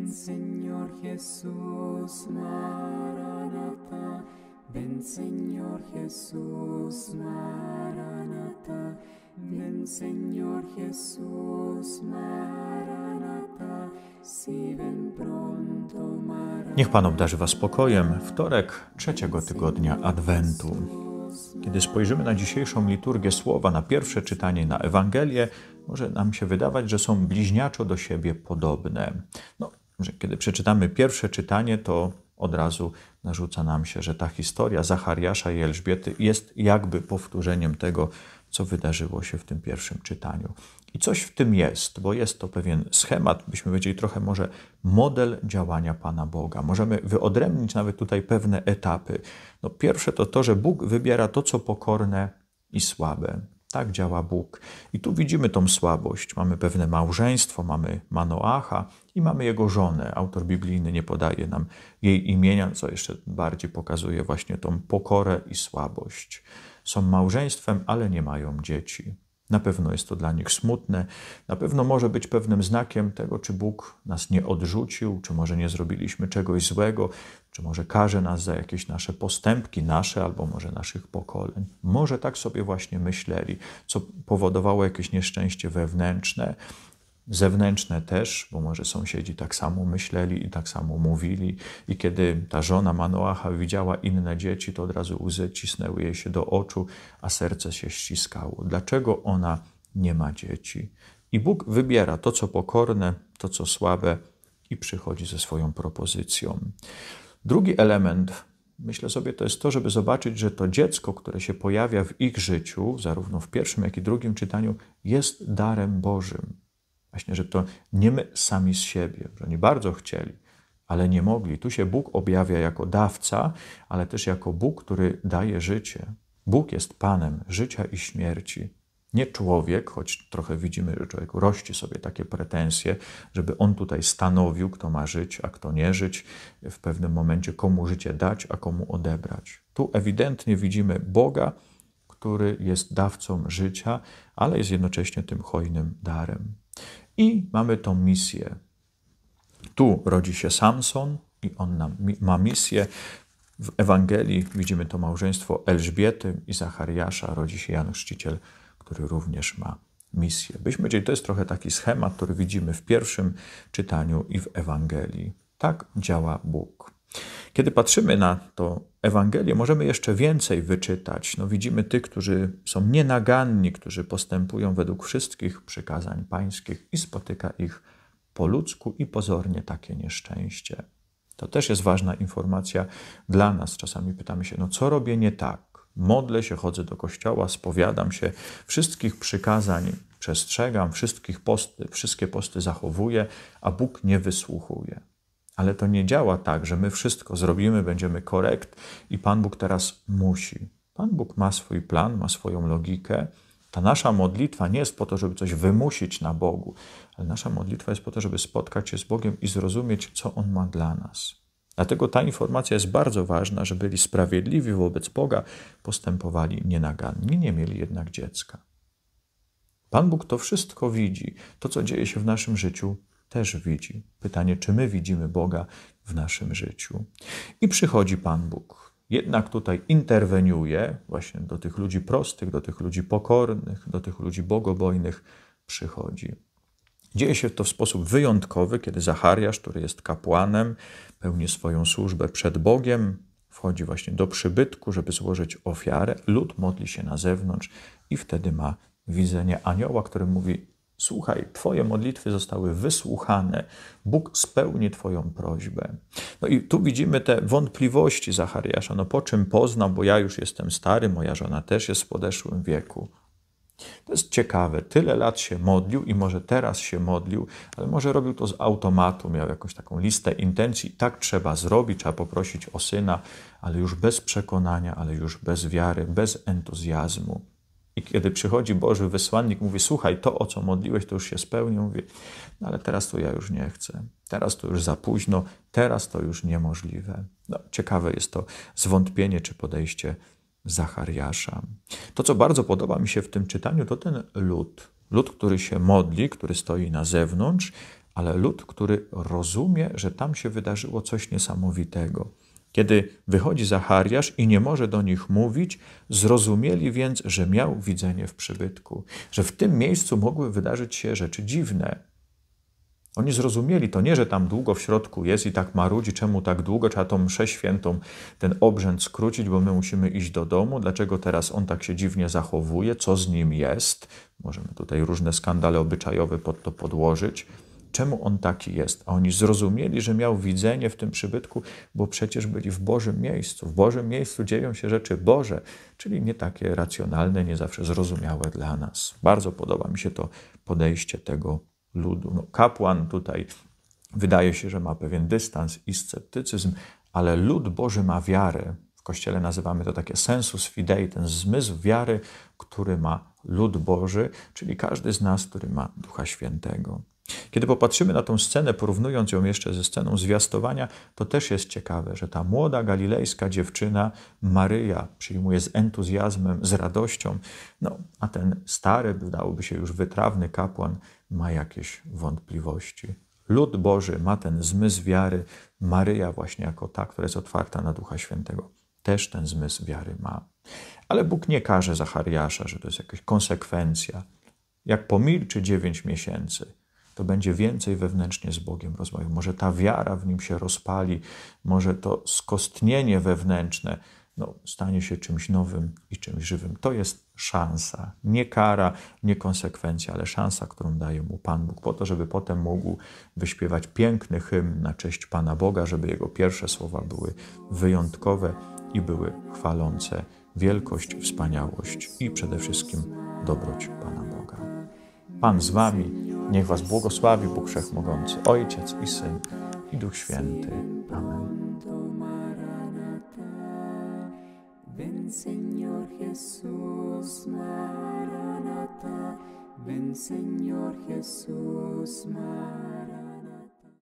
Ven Señor Jesús ven Señor Jesús ven Señor Jesús si ven pronto Niech Pan obdarzy Was spokojem, wtorek trzeciego tygodnia Adwentu. Kiedy spojrzymy na dzisiejszą liturgię słowa, na pierwsze czytanie, na Ewangelię, może nam się wydawać, że są bliźniaczo do siebie podobne. No, że kiedy przeczytamy pierwsze czytanie, to od razu narzuca nam się, że ta historia Zachariasza i Elżbiety jest jakby powtórzeniem tego, co wydarzyło się w tym pierwszym czytaniu. I coś w tym jest, bo jest to pewien schemat, byśmy powiedzieli trochę może model działania Pana Boga. Możemy wyodrębnić nawet tutaj pewne etapy. No pierwsze to to, że Bóg wybiera to, co pokorne i słabe. Tak działa Bóg. I tu widzimy tą słabość. Mamy pewne małżeństwo, mamy Manoacha, i mamy jego żonę. Autor biblijny nie podaje nam jej imienia, co jeszcze bardziej pokazuje właśnie tą pokorę i słabość. Są małżeństwem, ale nie mają dzieci. Na pewno jest to dla nich smutne, na pewno może być pewnym znakiem tego, czy Bóg nas nie odrzucił, czy może nie zrobiliśmy czegoś złego, czy może karze nas za jakieś nasze postępki, nasze albo może naszych pokoleń. Może tak sobie właśnie myśleli, co powodowało jakieś nieszczęście wewnętrzne, zewnętrzne też, bo może sąsiedzi tak samo myśleli i tak samo mówili. I kiedy ta żona Manoacha widziała inne dzieci, to od razu łzy cisnęły jej się do oczu, a serce się ściskało. Dlaczego ona nie ma dzieci? I Bóg wybiera to, co pokorne, to, co słabe, i przychodzi ze swoją propozycją. Drugi element, myślę sobie, to jest to, żeby zobaczyć, że to dziecko, które się pojawia w ich życiu, zarówno w pierwszym, jak i drugim czytaniu, jest darem Bożym. Właśnie, że to nie my sami z siebie, że oni bardzo chcieli, ale nie mogli. Tu się Bóg objawia jako dawca, ale też jako Bóg, który daje życie. Bóg jest Panem życia i śmierci. Nie człowiek, choć trochę widzimy, że człowiek rości sobie takie pretensje, żeby on tutaj stanowił, kto ma żyć, a kto nie żyć, w pewnym momencie komu życie dać, a komu odebrać. Tu ewidentnie widzimy Boga, który jest dawcą życia, ale jest jednocześnie tym hojnym darem. I mamy tą misję. Tu rodzi się Samson i on ma misję. W Ewangelii widzimy to małżeństwo Elżbiety i Zachariasza. Rodzi się Jan Chrzciciel, który również ma misję. Byśmy wiedzieli, to jest trochę taki schemat, który widzimy w pierwszym czytaniu i w Ewangelii. Tak działa Bóg. Kiedy patrzymy na to Ewangelię, możemy jeszcze więcej wyczytać. No, widzimy tych, którzy są nienaganni, którzy postępują według wszystkich przykazań pańskich i spotyka ich po ludzku i pozornie takie nieszczęście. To też jest ważna informacja dla nas. Czasami pytamy się, no co robię nie tak? Modlę się, chodzę do kościoła, spowiadam się, wszystkich przykazań przestrzegam, wszystkich posty, wszystkie posty zachowuję, a Bóg nie wysłuchuje. Ale to nie działa tak, że my wszystko zrobimy, będziemy korekt i Pan Bóg teraz musi. Pan Bóg ma swój plan, ma swoją logikę. Ta nasza modlitwa nie jest po to, żeby coś wymusić na Bogu, ale nasza modlitwa jest po to, żeby spotkać się z Bogiem i zrozumieć, co On ma dla nas. Dlatego ta informacja jest bardzo ważna, że byli sprawiedliwi wobec Boga, postępowali nienagannie, nie mieli jednak dziecka. Pan Bóg to wszystko widzi, to co dzieje się w naszym życiu też widzi. Pytanie, czy my widzimy Boga w naszym życiu. I przychodzi Pan Bóg. Jednak tutaj interweniuje właśnie do tych ludzi prostych, do tych ludzi pokornych, do tych ludzi bogobojnych przychodzi. Dzieje się to w sposób wyjątkowy, kiedy Zachariasz, który jest kapłanem, pełni swoją służbę przed Bogiem, wchodzi właśnie do przybytku, żeby złożyć ofiarę. Lud modli się na zewnątrz i wtedy ma widzenie anioła, który mówi: Słuchaj, Twoje modlitwy zostały wysłuchane, Bóg spełni Twoją prośbę. No i tu widzimy te wątpliwości Zachariasza. No po czym poznam, bo ja już jestem stary, moja żona też jest w podeszłym wieku. To jest ciekawe, tyle lat się modlił i może teraz się modlił, ale może robił to z automatu, miał jakąś taką listę intencji, tak trzeba zrobić, trzeba poprosić o syna, ale już bez przekonania, ale już bez wiary, bez entuzjazmu. I kiedy przychodzi Boży wysłannik, mówi: Słuchaj, to o co modliłeś, to już się spełni. Mówi: no ale teraz to ja już nie chcę. Teraz to już za późno, teraz to już niemożliwe. No, ciekawe jest to zwątpienie czy podejście Zachariasza. To, co bardzo podoba mi się w tym czytaniu, to ten lud. Lud, który się modli, który stoi na zewnątrz, ale lud, który rozumie, że tam się wydarzyło coś niesamowitego kiedy wychodzi Zachariasz i nie może do nich mówić, zrozumieli więc, że miał widzenie w przybytku, że w tym miejscu mogły wydarzyć się rzeczy dziwne. Oni zrozumieli to nie, że tam długo w środku jest i tak marudzi, czemu tak długo trzeba tą mszę świętą, ten obrzęd skrócić, bo my musimy iść do domu, dlaczego teraz on tak się dziwnie zachowuje, co z nim jest. Możemy tutaj różne skandale obyczajowe pod to podłożyć czemu on taki jest. A oni zrozumieli, że miał widzenie w tym przybytku, bo przecież byli w Bożym miejscu. W Bożym miejscu dzieją się rzeczy Boże, czyli nie takie racjonalne, nie zawsze zrozumiałe dla nas. Bardzo podoba mi się to podejście tego ludu. No, kapłan tutaj wydaje się, że ma pewien dystans i sceptycyzm, ale lud Boży ma wiarę. W kościele nazywamy to takie sensus fidei, ten zmysł wiary, który ma lud Boży, czyli każdy z nas, który ma Ducha Świętego. Kiedy popatrzymy na tą scenę, porównując ją jeszcze ze sceną zwiastowania, to też jest ciekawe, że ta młoda galilejska dziewczyna Maryja przyjmuje z entuzjazmem, z radością, no a ten stary, wydałoby się już wytrawny kapłan ma jakieś wątpliwości. Lud Boży ma ten zmysł wiary, Maryja właśnie jako ta, która jest otwarta na Ducha Świętego, też ten zmysł wiary ma. Ale Bóg nie każe Zachariasza, że to jest jakaś konsekwencja. Jak pomilczy dziewięć miesięcy, to będzie więcej wewnętrznie z Bogiem rozmowy. Może ta wiara w nim się rozpali, może to skostnienie wewnętrzne no, stanie się czymś nowym i czymś żywym. To jest szansa, nie kara, nie konsekwencja, ale szansa, którą daje mu Pan Bóg, po to, żeby potem mógł wyśpiewać piękny hymn na cześć Pana Boga, żeby jego pierwsze słowa były wyjątkowe i były chwalące wielkość, wspaniałość i przede wszystkim dobroć Pana Boga. Pan z Wami Niech Was błogosławi Bóg Wszechmogący, Ojciec i Syn i Duch Święty. Amen. Ven Señor Jesús ven Señor Jesús